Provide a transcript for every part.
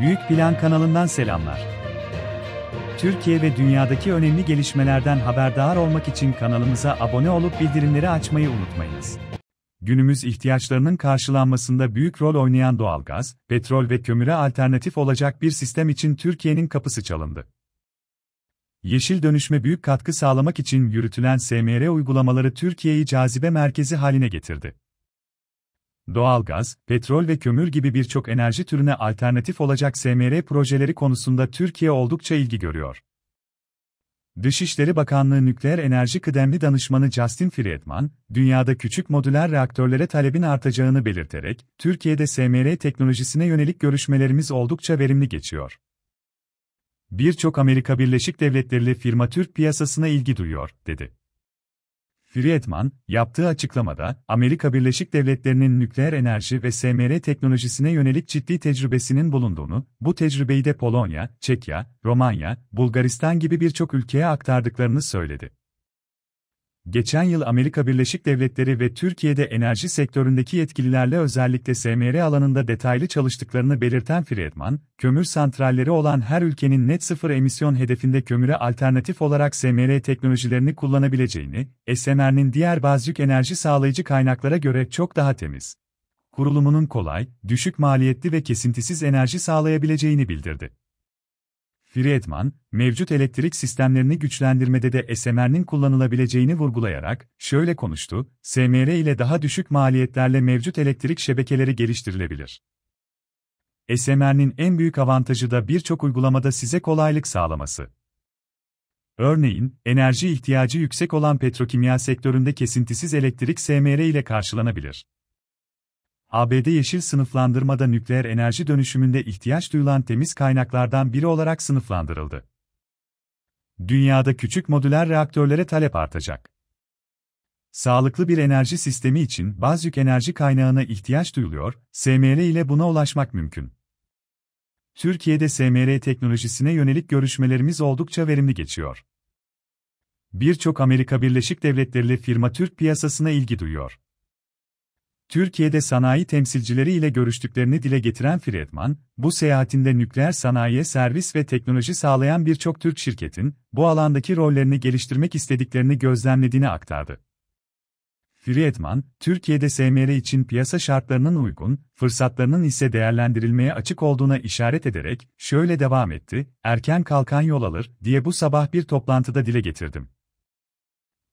Büyük Plan kanalından selamlar. Türkiye ve dünyadaki önemli gelişmelerden haberdar olmak için kanalımıza abone olup bildirimleri açmayı unutmayınız. Günümüz ihtiyaçlarının karşılanmasında büyük rol oynayan doğalgaz, petrol ve kömüre alternatif olacak bir sistem için Türkiye'nin kapısı çalındı. Yeşil dönüşme büyük katkı sağlamak için yürütülen SMR uygulamaları Türkiye'yi cazibe merkezi haline getirdi doğalgaz, petrol ve kömür gibi birçok enerji türüne alternatif olacak SMR projeleri konusunda Türkiye oldukça ilgi görüyor. Dışişleri Bakanlığı Nükleer Enerji Kıdemli Danışmanı Justin Friedman, dünyada küçük modüler reaktörlere talebin artacağını belirterek, Türkiye'de SMR teknolojisine yönelik görüşmelerimiz oldukça verimli geçiyor. Birçok Amerika Birleşik Devletleri firma Türk piyasasına ilgi duyuyor, dedi. Friedman, yaptığı açıklamada, Amerika Birleşik Devletleri'nin nükleer enerji ve SMR teknolojisine yönelik ciddi tecrübesinin bulunduğunu, bu tecrübeyi de Polonya, Çekya, Romanya, Bulgaristan gibi birçok ülkeye aktardıklarını söyledi geçen yıl Amerika Birleşik Devletleri ve Türkiye'de enerji sektöründeki yetkililerle özellikle SMR alanında detaylı çalıştıklarını belirten Friedman, kömür santralleri olan her ülkenin net sıfır emisyon hedefinde kömüre alternatif olarak SMR teknolojilerini kullanabileceğini, SMR'nin diğer bazı enerji sağlayıcı kaynaklara göre çok daha temiz, kurulumunun kolay, düşük maliyetli ve kesintisiz enerji sağlayabileceğini bildirdi. Friedman, mevcut elektrik sistemlerini güçlendirmede de SMR'nin kullanılabileceğini vurgulayarak şöyle konuştu, SMR ile daha düşük maliyetlerle mevcut elektrik şebekeleri geliştirilebilir. SMR'nin en büyük avantajı da birçok uygulamada size kolaylık sağlaması. Örneğin, enerji ihtiyacı yüksek olan petrokimya sektöründe kesintisiz elektrik SMR ile karşılanabilir. ABD yeşil sınıflandırmada nükleer enerji dönüşümünde ihtiyaç duyulan temiz kaynaklardan biri olarak sınıflandırıldı. Dünyada küçük modüler reaktörlere talep artacak. Sağlıklı bir enerji sistemi için bazyük enerji kaynağına ihtiyaç duyuluyor, SMR ile buna ulaşmak mümkün. Türkiye'de SMR teknolojisine yönelik görüşmelerimiz oldukça verimli geçiyor. Birçok Amerika Birleşik Devletleri firma Türk piyasasına ilgi duyuyor. Türkiye'de sanayi temsilcileri ile görüştüklerini dile getiren Friedman, bu seyahatinde nükleer sanayiye servis ve teknoloji sağlayan birçok Türk şirketin, bu alandaki rollerini geliştirmek istediklerini gözlemlediğini aktardı. Friedman, Türkiye'de SMR için piyasa şartlarının uygun, fırsatlarının ise değerlendirilmeye açık olduğuna işaret ederek, şöyle devam etti, erken kalkan yol alır, diye bu sabah bir toplantıda dile getirdim.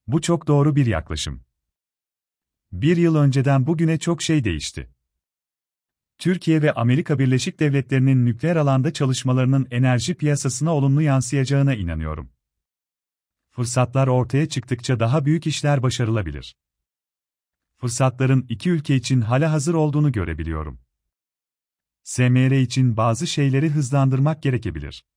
Bu çok doğru bir yaklaşım. Bir yıl önceden bugüne çok şey değişti. Türkiye ve Amerika Birleşik Devletleri'nin nükleer alanda çalışmalarının enerji piyasasına olumlu yansıyacağına inanıyorum. Fırsatlar ortaya çıktıkça daha büyük işler başarılabilir. Fırsatların iki ülke için hala hazır olduğunu görebiliyorum. SMR için bazı şeyleri hızlandırmak gerekebilir.